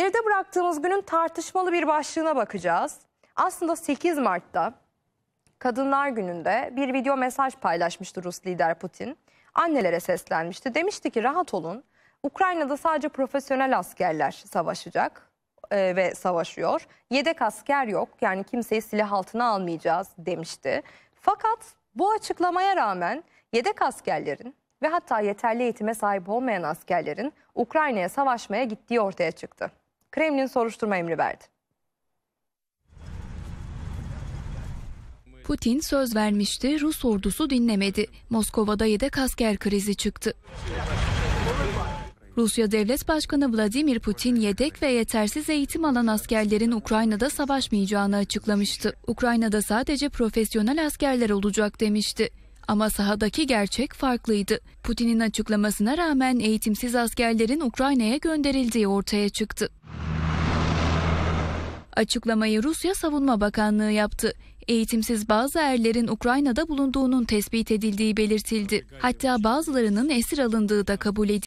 Geride bıraktığımız günün tartışmalı bir başlığına bakacağız. Aslında 8 Mart'ta Kadınlar Günü'nde bir video mesaj paylaşmıştı Rus lider Putin. Annelere seslenmişti. Demişti ki rahat olun. Ukrayna'da sadece profesyonel askerler savaşacak e, ve savaşıyor. Yedek asker yok. Yani kimseyi silah altına almayacağız demişti. Fakat bu açıklamaya rağmen yedek askerlerin ve hatta yeterli eğitime sahip olmayan askerlerin Ukrayna'ya savaşmaya gittiği ortaya çıktı. Kremlin soruşturma emri verdi. Putin söz vermişti, Rus ordusu dinlemedi. Moskova'da yedek asker krizi çıktı. Rusya Devlet Başkanı Vladimir Putin yedek ve yetersiz eğitim alan askerlerin Ukrayna'da savaşmayacağını açıklamıştı. Ukrayna'da sadece profesyonel askerler olacak demişti. Ama sahadaki gerçek farklıydı. Putin'in açıklamasına rağmen eğitimsiz askerlerin Ukrayna'ya gönderildiği ortaya çıktı. Açıklamayı Rusya Savunma Bakanlığı yaptı. Eğitimsiz bazı erlerin Ukrayna'da bulunduğunun tespit edildiği belirtildi. Hatta bazılarının esir alındığı da kabul edildi.